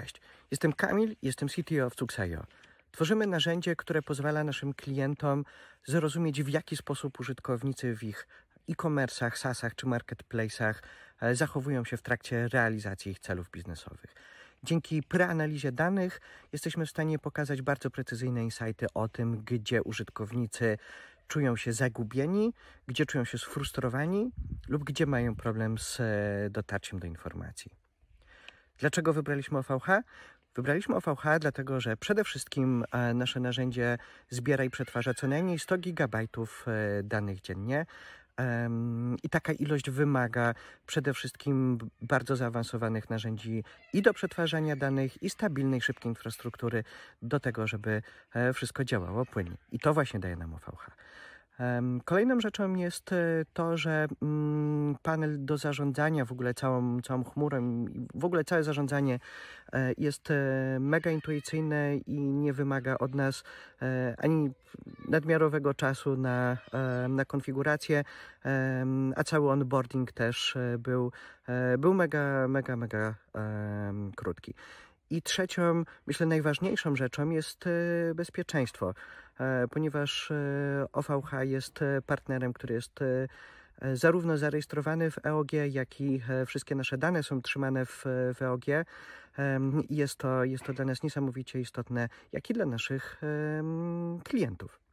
Cześć, jestem Kamil, jestem CTO w Tuxayo. Tworzymy narzędzie, które pozwala naszym klientom zrozumieć, w jaki sposób użytkownicy w ich e-commerce'ach, SaaS'ach czy marketplace'ach e, zachowują się w trakcie realizacji ich celów biznesowych. Dzięki preanalizie danych jesteśmy w stanie pokazać bardzo precyzyjne insighty o tym, gdzie użytkownicy czują się zagubieni, gdzie czują się sfrustrowani lub gdzie mają problem z e, dotarciem do informacji. Dlaczego wybraliśmy OVH? Wybraliśmy OVH dlatego, że przede wszystkim e, nasze narzędzie zbiera i przetwarza co najmniej 100 GB e, danych dziennie. I taka ilość wymaga przede wszystkim bardzo zaawansowanych narzędzi i do przetwarzania danych, i stabilnej, szybkiej infrastruktury do tego, żeby e, wszystko działało płynnie. I to właśnie daje nam OVH. Kolejną rzeczą jest to, że mm, panel do zarządzania w ogóle całą, całą chmurą w ogóle całe zarządzanie e, jest e, mega intuicyjne i nie wymaga od nas e, ani nadmiarowego czasu na, na konfigurację, a cały onboarding też był, był mega, mega, mega krótki. I trzecią, myślę, najważniejszą rzeczą jest bezpieczeństwo, ponieważ OVH jest partnerem, który jest E, zarówno zarejestrowany w EOG, jak i e, wszystkie nasze dane są trzymane w, w EOG. Jest to, jest to dla nas niesamowicie istotne, jak i dla naszych klientów.